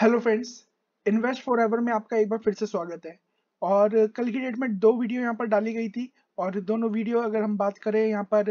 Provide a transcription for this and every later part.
hello friends invest forever में आपका एक बार फिर से स्वागत है और कल की डेट में दो वीडियो यहाँ पर डाली गई थी और दोनों वीडियो अगर हम बात करें यहाँ पर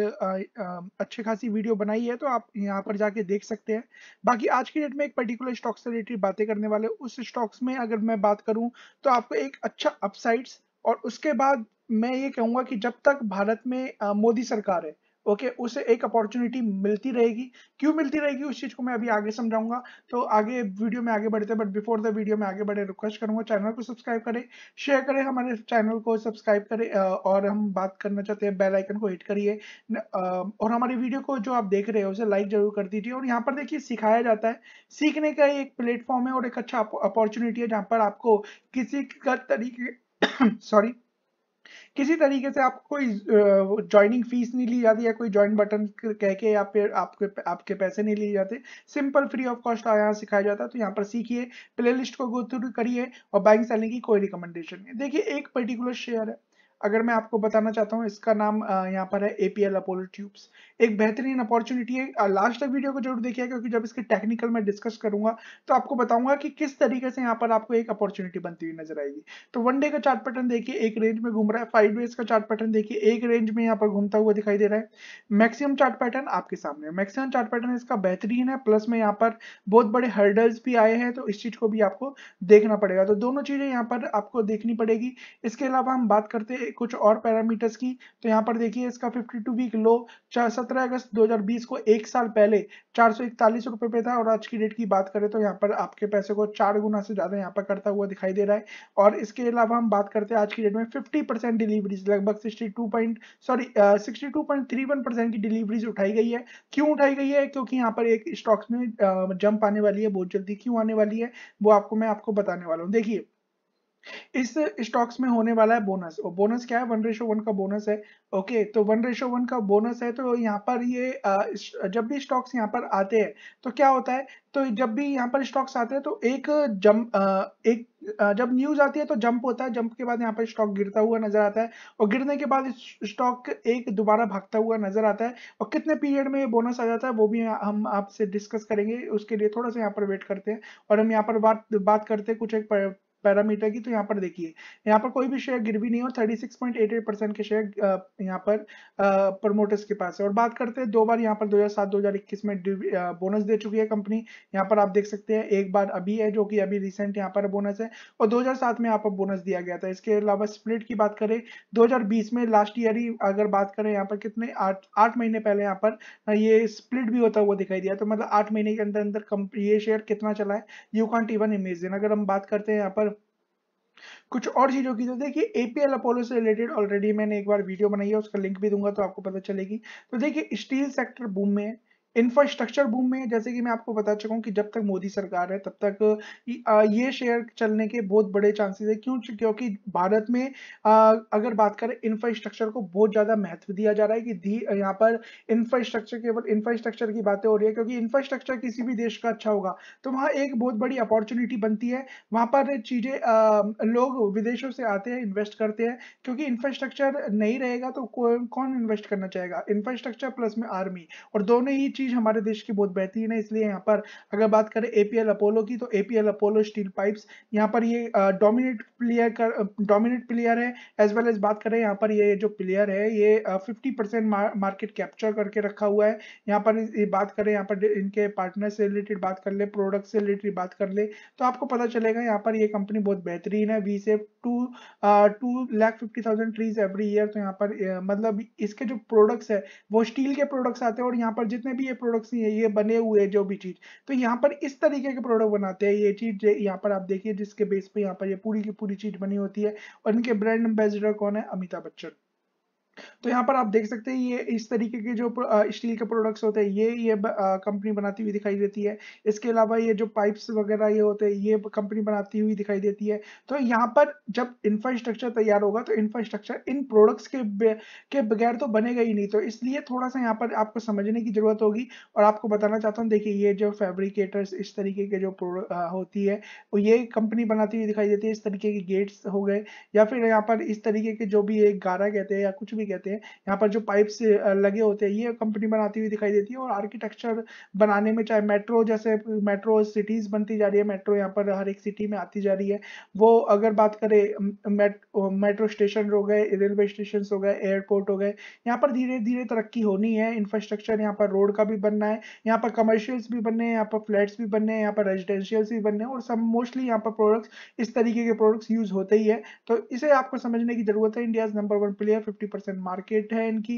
अच्छी खासी वीडियो बनाई है तो आप यहाँ पर जाके देख सकते हैं बाकी आज की डेट में एक पर्टिकुलर स्टॉक से रिलेटेड बातें करने वाले उस स्टॉक्स में अगर मैं बात करूँ तो आपको एक अच्छा अपसाइड्स और उसके बाद मैं ये कहूँगा कि जब तक भारत में मोदी सरकार है ओके okay, उसे एक अपॉर्चुनिटी मिलती रहेगी क्यों मिलती रहेगी उस चीज को मैं अभी आगे समझाऊंगा तो आगे वीडियो में आगे बढ़ते बट बिफोर द वीडियो में आगे बढ़े रिक्वेस्ट करूंगा चैनल को सब्सक्राइब करें शेयर करें हमारे चैनल को सब्सक्राइब करें और हम बात करना चाहते हैं बेल आइकन को हिट करिए और हमारी वीडियो को जो आप देख रहे हो उसे लाइक जरूर कर दीजिए और यहाँ पर देखिए सिखाया जाता है सीखने का एक प्लेटफॉर्म है और एक अच्छा अपॉर्चुनिटी है जहाँ पर आपको किसी का तरीके सॉरी किसी तरीके से आपको कोई ज्वाइनिंग फीस नहीं ली जाती या कोई ज्वाइन बटन कह के या फिर आपके आपके पैसे नहीं लिए जाते सिंपल फ्री ऑफ कॉस्ट यहाँ सिखाया जाता है तो यहाँ पर सीखिए प्ले लिस्ट को गो थ्रू करिए और बाइंग सेलिंग की कोई रिकमेंडेशन नहीं देखिए एक पर्टिकुलर शेयर है अगर मैं आपको बताना चाहता हूँ इसका नाम यहाँ पर है एपीएल अपोलो ट्यूब्स एक बेहतरीन अपॉर्चुनिटी है लास्ट तक वीडियो को जरूर देखिएगा क्योंकि जब इसके टेक्निकल मैं डिस्कस करूंगा तो आपको बताऊंगा कि किस तरीके से यहाँ पर आपको एक अपॉर्चुनिटी बनती हुई नजर आएगी तो वन डे का चार्ट पैटर्न देखिए एक रेंज में घूम रहा है फाइव डेज का चार्ट पैटर्न देखिए एक रेंज में यहाँ पर घूमता हुआ दिखाई दे रहा है मैक्सिमम चार्ट पैटर्न आपके सामने मैक्सिमम चार्ट पैटर्न इसका बेहतरीन है प्लस में यहाँ पर बहुत बड़े हर्डल्स भी आए हैं तो इस चीज को भी आपको देखना पड़ेगा तो दोनों चीजें यहाँ पर आपको देखनी पड़ेगी इसके अलावा हम बात करते हैं कुछ और पैरामीटर्स की तो यहाँ पर देखिए इसका 52 वीक लो चार सत्रह अगस्त 2020 को एक साल पहले चार सौ इकतालीस रुपये पे था और आज की डेट की बात करें तो यहाँ पर आपके पैसे को चार गुना से ज़्यादा यहाँ पर करता हुआ दिखाई दे रहा है और इसके अलावा हम बात करते हैं आज की डेट में फिफ्टी परसेंट डिलीवरीज लगभग sixty two point sorry sixty two point three one percent की डिलीवरीज उठाई गई है क्यों उठाई गई है क्योंकि यहाँ पर एक स्टॉक्स में जंप आने वाली है बहुत जल्दी क्यों आने वाली है वो आपको मैं आपको बताने वाला हूँ देखिए इस स्टॉक्स में होने वाला है बोनस और बोनस क्या है वन रेशो वन का बोनस है ओके तो वन रेशो वन का बोनस है तो यहाँ पर ये जब भी स्टॉक्स यहाँ पर आते हैं तो क्या होता है तो जब भी यहाँ पर स्टॉक्स आते हैं तो एक जम एक जब न्यूज आती है तो जंप होता है जंप के बाद यहाँ पर स्टॉक गिरता हुआ नजर आता है और गिरने के बाद स्टॉक एक दोबारा भागता हुआ नजर आता है और कितने पीरियड में ये बोनस आ जाता है वो भी हम आपसे डिस्कस करेंगे उसके लिए थोड़ा सा यहाँ पर वेट करते हैं और हम यहाँ पर बात बात करते हैं कुछ एक पैरामीटर की तो यहाँ पर देखिए यहाँ पर कोई भी शेयर गिरवी नहीं हो 36.88 परसेंट के शेयर यहाँ पर प्रमोटर्स के पास है और बात करते हैं दो बार यहाँ पर 2007-2021 में बोनस दे चुकी है कंपनी यहाँ पर आप देख सकते हैं एक बार अभी है जो कि अभी रिसेंट यहाँ पर बोनस है और दो में यहाँ पर बोनस दिया गया था इसके अलावा स्प्लिट की बात करें दो में लास्ट ईयर ही अगर बात करें यहाँ पर कितने आठ आठ महीने पहले यहाँ पर ये स्प्लिट भी होता हुआ दिखाई दिया तो मतलब आठ महीने के अंदर अंदर ये शेयर कितना चला है यू कॉन्ट इवन इमेजिन अगर हम बात करते हैं यहाँ पर कुछ और चीज़ों की तो देखिए एपीएल अपोलो से रिलेटेड ऑलरेडी मैंने एक बार वीडियो बनाई है उसका लिंक भी दूंगा तो आपको पता चलेगी तो देखिए स्टील सेक्टर बूम में है इंफ्रास्ट्रक्चर बूम में जैसे कि मैं आपको बता चुका हूँ कि जब तक मोदी सरकार है तब तक ये शेयर चलने के बहुत बड़े चांसेस है क्यों क्योंकि भारत में अगर बात करें इंफ्रास्ट्रक्चर को बहुत ज़्यादा महत्व दिया जा रहा है कि यहाँ पर इंफ्रास्ट्रक्चर केवल इंफ्रास्ट्रक्चर की बातें हो रही है क्योंकि इंफ्रास्ट्रक्चर किसी भी देश का अच्छा होगा तो वहाँ एक बहुत बड़ी अपॉर्चुनिटी बनती है वहाँ पर चीज़ें लोग विदेशों से आते हैं इन्वेस्ट करते हैं क्योंकि इंफ्रास्ट्रक्चर नहीं रहेगा तो कौन इन्वेस्ट करना चाहेगा इंफ्रास्ट्रक्चर प्लस में आर्मी और दोनों ही चीज चीज हमारे देश की बहुत बेहतरीन है इसलिए यहाँ पर अगर बात करें एपीएल अपोलो की तो एपीएल अपोलो स्टील पाइप्स यहाँ पर ये डोमिनेट प्लेयर कर डोमिनेट प्लेयर है एज वेल एज बात करें यहाँ पर ये जो प्लेयर है ये फिफ्टी परसेंट मार्केट कैप्चर करके रखा हुआ है यहाँ पर ये बात करें यहाँ पर इनके पार्टनर से रिलेटेड बात कर ले प्रोडक्ट से रिलेटेड बात कर ले तो आपको पता चलेगा यहाँ पर ये कंपनी बहुत बेहतरीन है we save two two lakh fifty thousand trees every year तो यहाँ पर मतलब इसके जो प्रोडक्ट्स है वो स्टील के प्रोडक्ट्स आते हैं और यहाँ पर जितने भी ये प्रोडक्ट्स नहीं है ये बने हुए जो भी चीज तो यहाँ पर इस तरीके के प्रोडक्ट बनाते हैं ये चीज यहाँ पर आप देखिए जिसके बेस पे यहाँ पर ये पूरी की पूरी चीज बनी होती है और इनके ब्रांड एम्बेसडर कौन है अमिताभ बच्चन तो यहाँ पर आप देख सकते हैं ये इस तरीके के जो स्टील के प्रोडक्ट्स होते हैं ये ये कंपनी बनाती हुई दिखाई देती है इसके अलावा ये जो पाइप्स वगैरह ये होते हैं ये कंपनी बनाती हुई दिखाई देती है तो यहाँ पर जब इंफ्रास्ट्रक्चर तैयार होगा तो इंफ्रास्ट्रक्चर इन प्रोडक्ट्स के के बगैर तो बनेगा ही नहीं तो इसलिए थोड़ा सा यहाँ पर आपको समझने की जरूरत होगी और आपको बताना चाहता हूँ देखिए ये जो फेब्रिकेटर्स इस तरीके के जो होती है ये कंपनी बनाती हुई दिखाई देती है इस तरीके के गेट्स हो गए या फिर यहाँ पर इस तरीके के जो भी एक गारा कहते हैं या कुछ भी कहते हैं यहाँ पर जो पाइप लगे होते हैं ये कंपनी बनाती हुई दिखाई देती है और आर्किटेक्चर बनाने में चाहे मेट्रो जैसे मेट्रो सिटीज बनती जा रही है मेट्रो यहाँ पर हर एक सिटी में आती जा रही है वो अगर बात करें मेट्रो स्टेशन हो गए रेलवे स्टेशन हो गए एयरपोर्ट हो गए यहाँ पर धीरे धीरे तरक्की होनी है इंफ्रास्ट्रक्चर यहाँ पर रोड का भी बनना है यहाँ पर कमर्शियल्स भी बनने हैं यहाँ पर फ्लैट्स भी बनने हैं यहाँ पर रेजिडेंशियल्स भी बनने हैं और सब मोस्टली यहाँ पर प्रोडक्ट्स इस तरीके के प्रोडक्ट्स यूज होते ही है तो इसे आपको समझने की जरूरत है India number one player fifty market है इनकी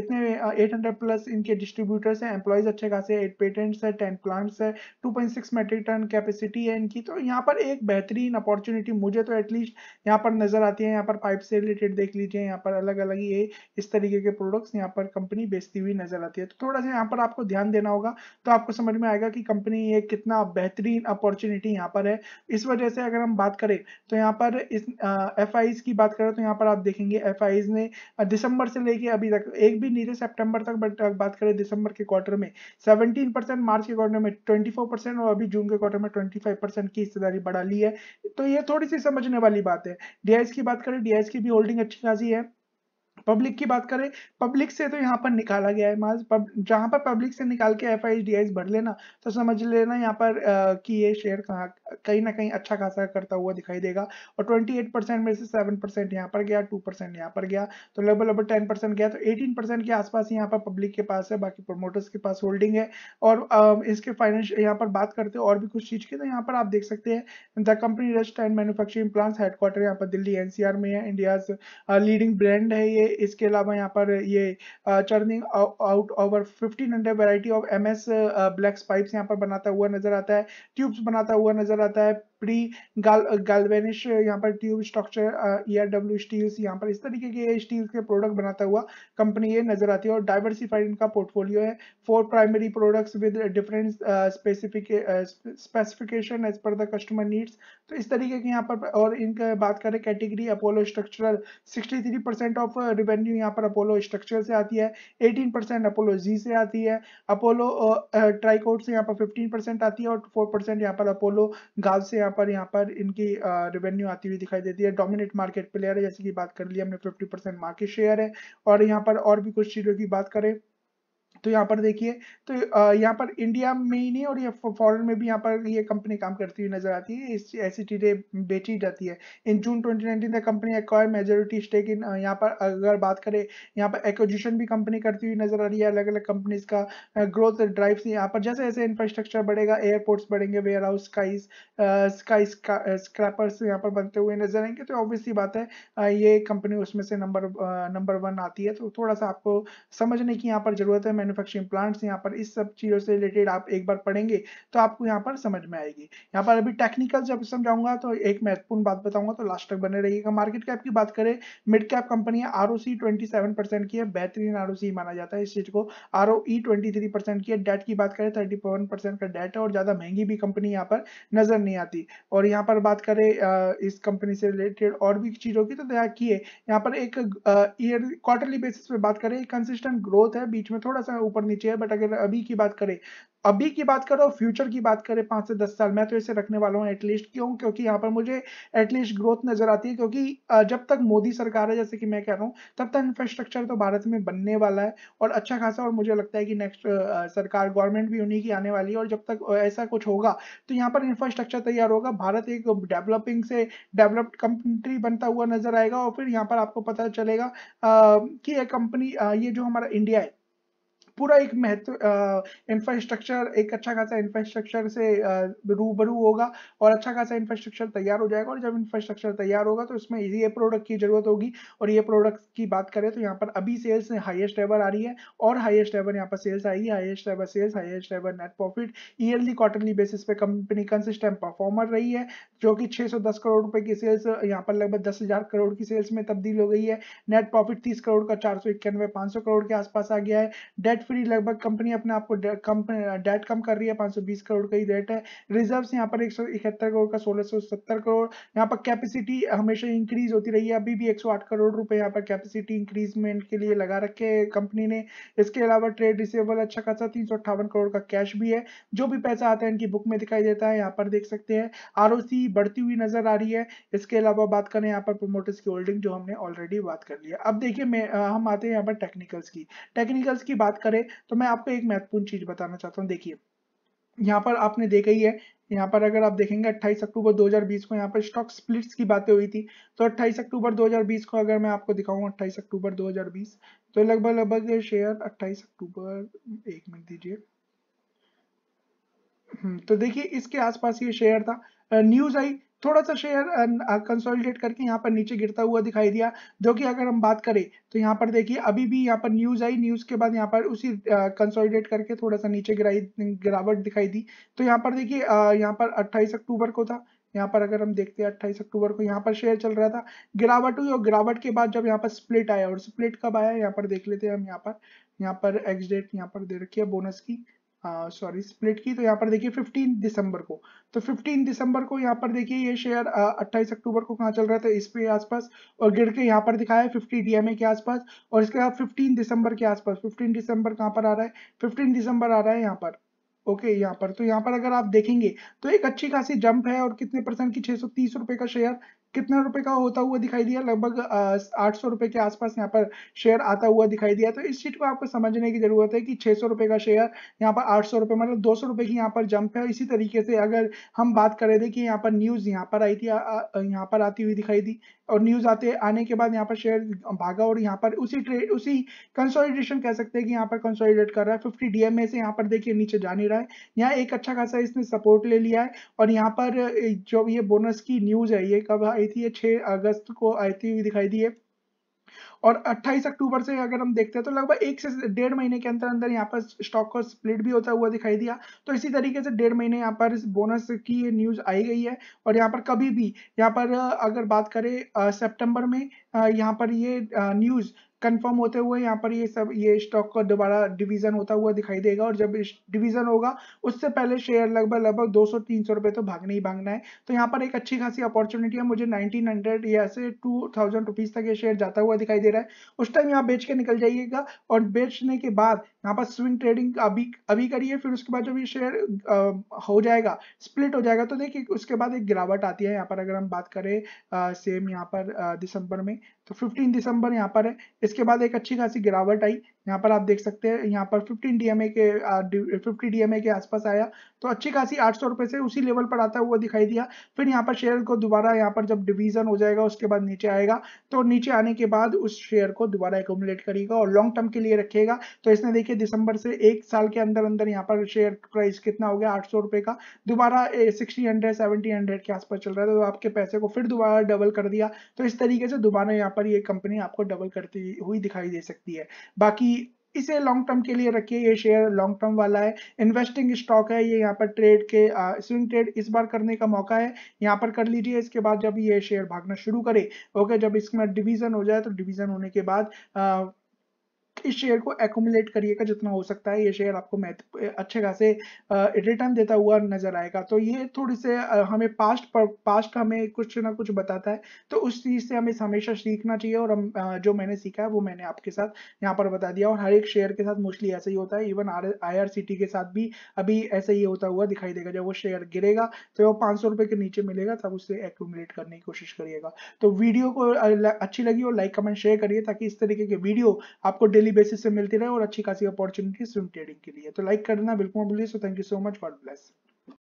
इतने 800 प्लस इनके डिस्ट्रीब्यूटर्स हैं एम्प्लॉयज अच्छे खासे एट पेटेंट्स है टेन प्लांट्स है 2.6 मेट्रिक टन कैपेसिटी है इनकी तो यहाँ पर एक बेहतरीन अपॉर्चुनिटी मुझे तो एटलीस्ट यहाँ पर नजर आती है यहाँ पर पाइप से रिलेटेड देख लीजिए यहाँ पर अलग अलग ये इस तरीके के प्रोडक्ट्स यहाँ पर कंपनी बेचती हुई नजर आती है तो थोड़ा सा यहाँ पर आपको ध्यान देना होगा तो आपको समझ में आएगा कि कंपनी ये कितना बेहतरीन अपॉर्चुनिटी यहाँ पर है इस वजह से अगर हम बात करें तो यहाँ पर इस एफ की बात करें तो यहाँ पर आप देखेंगे एफ ने दिसंबर से लेके अभी तक एक भी नहीं थे तक बट बात करें दिसंबर के क्वार्टर में सेवनटीन परसेंट मार्च के क्वार्टर में फोर परसेंट और अभी जून के क्वार्टर में फाइव परसेंट की हिस्सेदारी बढ़ा ली है तो ये थोड़ी सी समझने वाली बात है डीआईएस की बात करें डीआईएस की भी होल्डिंग अच्छी खासी है पब्लिक की बात करें पब्लिक से तो यहाँ पर निकाला गया है माज जहाँ पर पब्लिक से निकाल के एफ आई भर लेना तो समझ लेना यहाँ पर आ, कि ये शेयर कहाँ कहीं ना कहीं अच्छा खासा करता हुआ दिखाई देगा और 28 परसेंट में से 7 परसेंट यहाँ पर गया 2 परसेंट यहाँ पर गया तो लगभग लगभग 10 परसेंट गया तो 18 परसेंट के आसपास यहाँ पर पब्लिक के पास है बाकी प्रोमोटर्स के पास होल्डिंग है और आ, इसके फाइनेंशियल यहाँ पर बात करते हैं और भी कुछ चीज़ की तो यहाँ पर आप देख सकते हैं the company rest and manufacturing plants headquarter यहाँ पर दिल्ली एनसीआर में है इंडियाज लीडिंग ब्रांड है ये इसके अलावा यहाँ पर ये churning out over fifteen hundred variety of M S black pipes यहाँ पर बनाता हुआ नजर आता है ट्यूब्स बनाता हुआ नजर आता है प्री गाल गाल्वेनिश uh, uh, यहाँ पर tube structure E R W steels यहाँ पर इस तरीके के स्टील्स के प्रोडक्ट बनाता हुआ कंपनी ये नजर आती है और डाइवर्सिफाइड इनका पोर्टफोलियो है four primary products with different specification as per the customer needs तो इस तरीके के यहाँ पर और इनका बात करें category Apollo structural sixty of revenue यहाँ पर अपोलो स्ट्रक्चर से आती है एटीन अपोलो जी से आती है अपोलो ट्राईकोट uh, से यहाँ पर फिफ्टीन आती है और फोर परसेंट पर अपोलो गाल से पर यहाँ पर इनकी रेवेन्यू आती हुई दिखाई देती है डोमिनेट मार्केट प्लेयर है जैसे कि बात कर ली हमने फिफ्टी मार्केट शेयर है और यहाँ पर और भी कुछ चीज़ों की बात करें तो यहाँ पर देखिए तो यहाँ पर इंडिया में ही नहीं और ये फॉरेन में भी यहाँ पर ये कंपनी काम करती हुई नजर आती है ऐसी चीज़ें बेची जाती है in June 2019 the company acquire majority stake in यहाँ पर अगर बात करें यहाँ पर एक्विजिशन भी कंपनी करती हुई नजर आ रही है अलग अलग कंपनीज का ग्रोथ ड्राइव यहाँ पर जैसे जैसे इंफ्रास्ट्रक्चर बढ़ेगा एयरपोर्ट्स बढ़ेंगे warehouse skies skyscrapers यहाँ पर बनते हुए नजर आएंगे तो ऑब्वियसली बात है ये कंपनी उसमें से नंबर नंबर वन आती है तो थोड़ा सा आपको समझने की यहाँ पर जरूरत है मैंने मैन्युफैक्चरिंग प्लांट्स यहाँ पर इस सब चीज़ों से रिलेटेड आप एक बार पढ़ेंगे तो आपको यहाँ पर समझ में आएगी यहाँ पर अभी टेक्निकल जब समझाऊंगा तो एक महत्वपूर्ण बात बताऊंगा तो लास्ट तक बने रहिएगा मार्केट कैप की बात करें mid cap company R O C twenty seven percent की है बेहतरीन आर ओ सी माना जाता है इस चीज़ को R O E twenty three percent की है डेट की बात करें थर्टी वन परसेंट का डेट है और ज़्यादा महंगी भी कंपनी यहाँ पर नज़र नहीं आती और यहाँ पर बात करें इस कंपनी से रिलेटेड और भी चीज़ों की तो देखिए यहाँ पर एक ईयर क्वार्टरली बेसिस पे बात करें कंसिस्टेंट ग्रोथ है बीच में थोड़ा सा सकता है ऊपर नीचे है बट अगर अभी की बात करें अभी की बात करो फ्यूचर की बात करें पांच से दस साल मैं तो इसे रखने वाला हूँ एटलीस्ट क्यों क्योंकि यहाँ पर मुझे एटलीस्ट ग्रोथ नजर आती है क्योंकि जब तक मोदी सरकार है जैसे कि मैं कह रहा हूँ तब तक इंफ्रास्ट्रक्चर तो भारत में बनने वाला है और अच्छा खासा और मुझे लगता है कि नेक्स्ट सरकार गवर्नमेंट भी उन्हीं की आने वाली है और जब तक ऐसा कुछ होगा तो यहाँ पर इंफ्रास्ट्रक्चर तैयार होगा भारत एक डेवलपिंग से डेवलप्ड कंट्री बनता हुआ नजर आएगा और फिर यहाँ पर आपको पता चलेगा कि यह कंपनी ये जो हमारा इंडिया है पूरा एक महत्व इंफ्रास्ट्रक्चर एक अच्छा खासा इंफ्रास्ट्रक्चर से रूबरू होगा और अच्छा खासा इंफ्रास्ट्रक्चर तैयार हो जाएगा और जब इंफ्रास्ट्रक्चर तैयार होगा तो इसमें ये प्रोडक्ट की जरूरत होगी और ये प्रोडक्ट की बात करें तो यहाँ पर अभी सेल्स हाइएस्ट एवर आ रही है और हाइएस्ट एवर यहाँ पर सेल्स आई highest ever sales highest ever net profit yearly quarterly basis पे कंपनी कंसिस्टेंट परफॉर्मर रही है जो कि 610 करोड़ रुपए की सेल्स यहाँ पर लगभग दस हजार करोड़ की सेल्स में तब्दील हो गई है नेट प्रॉफिट तीस करोड़ का चार सौ इक्यानवे पांच सौ करोड़ के आसपास आ गया है डेट फ्री लगभग कंपनी अपने आप को डेट कम कर रही है बीस करोड़ का ही डेट है रिजर्व यहाँ पर इकहत्तर करोड़ का सत्तर करोड़ यहाँ पर कैपेसिटी हमेशा इंक्रीज होती रही है अभी भी 108 करोड़ रुपए यहाँ पर कैपेसिटी इंक्रीजमेंट के लिए लगा रखे कंपनी ने इसके अलावा ट्रेड रिसेबल अच्छा खासा तीन सौ अट्ठावन करोड़ का कैश भी है जो भी पैसा आता है इनकी बुक में दिखाई देता है यहाँ पर देख सकते हैं आर बढ़ती हुई नजर आ रही है इसके अलावा बात करें यहाँ पर प्रोमोटर्स की होल्डिंग जो हमने ऑलरेडी बात कर लिया अब देखिए हम आते हैं यहाँ पर टेक्निकल्स की टेक्निकल्स की बात करें करें तो मैं आपको एक महत्वपूर्ण चीज बताना चाहता हूँ देखिए यहाँ पर आपने देखा ही है यहाँ पर अगर आप देखेंगे 28 अक्टूबर 2020 को यहाँ पर स्टॉक स्प्लिट्स की बातें हुई थी तो 28 अक्टूबर 2020 को अगर मैं आपको दिखाऊं 28 अक्टूबर 2020 तो लगभग लगभग शेयर 28 अक्टूबर एक मिनट दीजिए हम्म, तो देखिए इसके आसपास ये शेयर था न्यूज आई थोड़ा सा शेयर कंसोलिडेट करके यहाँ पर नीचे गिरता हुआ दिखाई दिया जो कि अगर हम बात करें तो यहाँ पर देखिए अभी भी यहाँ पर न्यूज आई न्यूज के बाद यहाँ पर उसी कंसोलिडेट करके थोड़ा सा नीचे गिराई गिरावट दिखाई दी तो यहाँ पर देखिए यहाँ पर अट्ठाईस अक्टूबर को था यहाँ पर अगर हम देखते हैं अट्ठाईस अक्टूबर को यहाँ पर शेयर चल रहा था गिरावट हुई और गिरावट के बाद जब यहाँ पर स्प्लिट आया और स्प्लिट कब आया यहाँ पर देख लेते हैं हम यहाँ पर यहाँ पर एक्स डेट यहाँ पर दे रखी है बोनस की सॉरी स्प्लिट की तो यहाँ पर देखिए 15 दिसंबर को तो 15 दिसंबर को यहाँ पर देखिए ये शेयर 28 अक्टूबर को कहाँ चल रहा था तो इस पे आसपास और गिर के यहाँ पर दिखाया है 50 डीएमए के आसपास और इसके बाद 15 दिसंबर के आसपास 15 दिसंबर कहाँ पर आ रहा है 15 दिसंबर आ रहा है यहाँ पर ओके okay, यहाँ पर तो यहाँ पर अगर आप देखेंगे तो एक अच्छी खासी जंप है और कितने परसेंट की छह सौ तीस रुपए का शेयर कितना रुपए का होता हुआ दिखाई दिया लगभग आठ सौ रुपए के आसपास यहाँ पर शेयर आता हुआ दिखाई दिया तो इस चीज को आपको समझने की जरूरत है कि छह सौ रुपए का शेयर यहाँ पर आठ सौ रुपए मतलब दो सौ रुपए की यहाँ पर जंप है इसी तरीके से अगर हम बात करें थे कि यहाँ पर न्यूज यहाँ पर आई थी यहाँ पर आती हुई दिखाई दी और न्यूज आते आने के बाद यहाँ पर शेयर भागा और यहाँ पर उसी ट्रेड उसी कंसोलिडेशन कह सकते हैं कि यहाँ पर कंसोलिडेट कर रहा है फिफ्टी डीएमए से यहाँ पर देखिए नीचे जा नहीं रहा है यहाँ एक अच्छा खासा इसने सपोर्ट ले लिया है और यहाँ पर जो ये बोनस की न्यूज है ये कब आई आई थी छह अगस्त को आती हुई दिखाई दी है और 28 अक्टूबर से अगर हम देखते हैं तो लगभग एक से डेढ़ महीने के अंदर अंदर यहाँ पर स्टॉक का स्प्लिट भी होता हुआ दिखाई दिया तो इसी तरीके से डेढ़ महीने यहाँ पर इस बोनस की न्यूज आई गई है और यहाँ पर कभी भी यहाँ पर अगर बात करें सितंबर में यहाँ पर ये न्यूज कंफर्म होते हुए यहाँ पर ये सब ये स्टॉक का दोबारा डिवीजन होता हुआ दिखाई देगा और जब डिवीजन होगा उससे पहले शेयर लगभग लगभग 200-300 रुपए तो भागना ही भागना है तो यहाँ पर एक अच्छी खासी अपॉर्चुनिटी है मुझे 1900 या से 2000 रुपीस तक ये शेयर जाता हुआ दिखाई दे रहा है उस टाइम यहाँ बेच के निकल जाइएगा और बेचने के बाद यहाँ पर स्विंग ट्रेडिंग अभी अभी करिए फिर उसके बाद जब ये शेयर हो जाएगा स्प्लिट हो जाएगा तो देखिए उसके बाद एक गिरावट आती है यहाँ पर अगर हम बात करें सेम यहाँ पर दिसंबर में तो फिफ्टीन दिसंबर यहाँ पर है इसके बाद एक अच्छी खासी गिरावट आई यहाँ पर आप देख सकते हैं यहाँ पर 15 डीएमए के 50 डीएमए के आसपास आया तो अच्छी खासी आठ सौ रुपए से उसी लेवल पर आता हुआ दिखाई दिया फिर यहाँ पर शेयर को दोबारा यहाँ पर जब डिवीजन हो जाएगा उसके बाद नीचे आएगा तो नीचे आने के बाद उस शेयर को दोबारा एकोमुलेट करेगा और लॉन्ग टर्म के लिए रखेगा तो इसने देखिए दिसंबर से एक साल के अंदर अंदर यहाँ पर शेयर प्राइस कितना हो गया आठ सौ का दोबारा सिक्सटी हंड्रेड सेवेंटी हंड्रेड के आसपास चल रहा था तो आपके पैसे को फिर दोबारा डबल कर दिया तो इस तरीके से दोबारा यहाँ पर ये कंपनी आपको डबल करती हुई दिखाई दे सकती है बाकी इसे लॉन्ग टर्म के लिए रखिए ये शेयर लॉन्ग टर्म वाला है इन्वेस्टिंग स्टॉक है ये यहाँ पर ट्रेड के स्विंग ट्रेड इस बार करने का मौका है यहाँ पर कर लीजिए इसके बाद जब ये शेयर भागना शुरू करे ओके जब इसमें डिवीजन हो जाए तो डिवीजन होने के बाद आ, इस शेयर को एकोमुलेट करिएगा जितना हो सकता है ये शेयर आपको अच्छे खासे रिटर्न देता हुआ नजर आएगा तो ये थोड़ी से हमें पास्ट पर पास्ट हमें कुछ ना कुछ बताता है तो उस चीज़ से हमें हमेशा सीखना चाहिए और जो मैंने सीखा है वो मैंने आपके साथ यहाँ पर बता दिया और हर एक शेयर के साथ मोस्टली ऐसा ही होता है इवन आर के साथ भी अभी ऐसा ही होता हुआ दिखाई देगा जब वो शेयर गिरेगा तो वो पांच सौ के नीचे मिलेगा तब उसे एकोमुलेट करने की कोशिश करिएगा तो वीडियो को अच्छी लगी और लाइक कमेंट शेयर करिए ताकि इस तरीके के वीडियो आपको डेली बेसिस से मिलती रहे और अच्छी खासी अपॉर्चुनिटी स्विम ट्रेडिंग के लिए तो लाइक करना बिल्कुल so thank you so much God bless